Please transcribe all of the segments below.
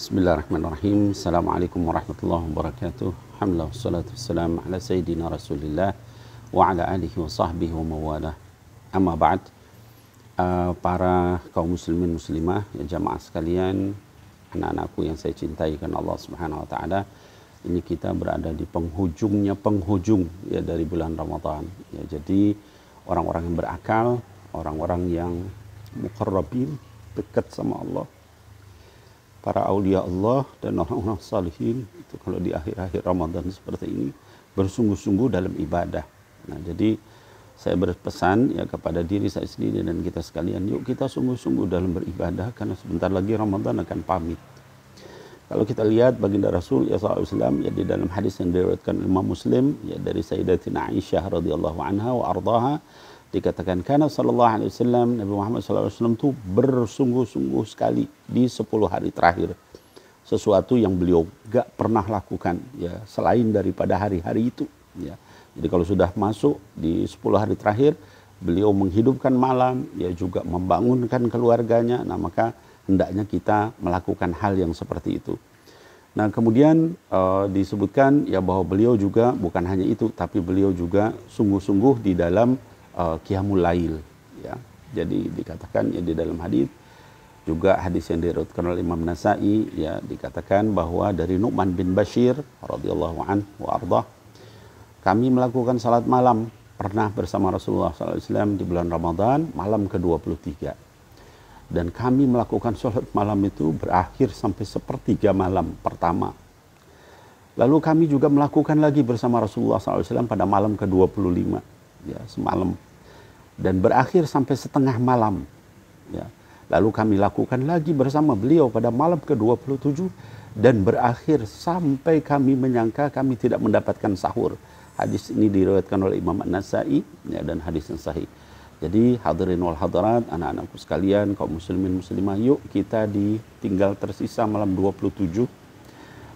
Bismillahirrahmanirrahim. Assalamualaikum warahmatullahi wabarakatuh. Alhamdulillah wassalatu wassalamu ala sayyidina Rasulillah wa ala alihi wa sahbihi wa mawalah. Amma ba'd. Uh, para kaum muslimin muslimah, ya jamaah sekalian, anak-anakku yang saya cintai karena Allah Subhanahu wa taala. Ini kita berada di penghujungnya penghujung ya dari bulan Ramadan. Ya jadi orang-orang yang berakal, orang-orang yang mukarrabin, dekat sama Allah para aulia Allah dan orang-orang salihin itu kalau di akhir-akhir Ramadan seperti ini bersungguh-sungguh dalam ibadah. Nah, jadi saya berpesan ya kepada diri saya sendiri dan kita sekalian yuk kita sungguh-sungguh dalam beribadah karena sebentar lagi Ramadan akan pamit. Kalau kita lihat baginda Rasul ya SAW ya di dalam hadis yang diriwayatkan Imam Muslim ya dari Sayyidatina Aisyah radhiyallahu anha wa ardaha dikatakan karena sallallahu alaihi wasallam Nabi Muhammad sallallahu alaihi wasallam itu bersungguh-sungguh sekali di sepuluh hari terakhir sesuatu yang beliau gak pernah lakukan ya selain daripada hari-hari itu ya jadi kalau sudah masuk di sepuluh hari terakhir beliau menghidupkan malam ya juga membangunkan keluarganya nah maka hendaknya kita melakukan hal yang seperti itu Nah kemudian e, disebutkan ya bahwa beliau juga bukan hanya itu tapi beliau juga sungguh-sungguh di dalam uh, lail ya. Jadi dikatakan ya di dalam hadis juga hadis yang diriwayatkan oleh Imam Nasai ya dikatakan bahwa dari Nu'man bin Bashir radhiyallahu anhu wa kami melakukan salat malam pernah bersama Rasulullah SAW di bulan Ramadan malam ke-23 dan kami melakukan sholat malam itu berakhir sampai sepertiga malam pertama lalu kami juga melakukan lagi bersama Rasulullah SAW pada malam ke-25 ya semalam dan berakhir sampai setengah malam. Ya. Lalu kami lakukan lagi bersama beliau pada malam ke-27 dan berakhir sampai kami menyangka kami tidak mendapatkan sahur. Hadis ini diriwayatkan oleh Imam An-Nasai ya, dan hadis yang sahih. Jadi hadirin wal hadirat, anak-anakku sekalian, kaum muslimin muslimah, yuk kita ditinggal tersisa malam 27.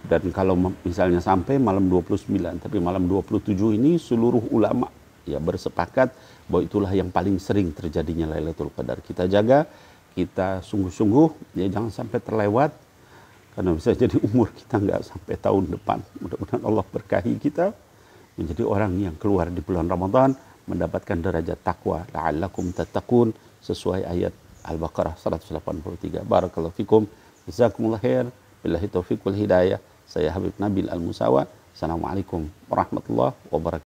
Dan kalau misalnya sampai malam 29, tapi malam 27 ini seluruh ulama ya bersepakat bahwa itulah yang paling sering terjadinya Lailatul Qadar. Kita jaga, kita sungguh-sungguh, ya jangan sampai terlewat karena bisa jadi umur kita nggak sampai tahun depan. Mudah-mudahan Allah berkahi kita menjadi orang yang keluar di bulan Ramadan mendapatkan derajat takwa. La'allakum tattaqun sesuai ayat Al-Baqarah 183. Barakallahu fikum. Jazakumullah khair. Billahi taufiq wal hidayah. Saya Habib Nabil Al-Musawa. Assalamualaikum warahmatullahi wabarakatuh.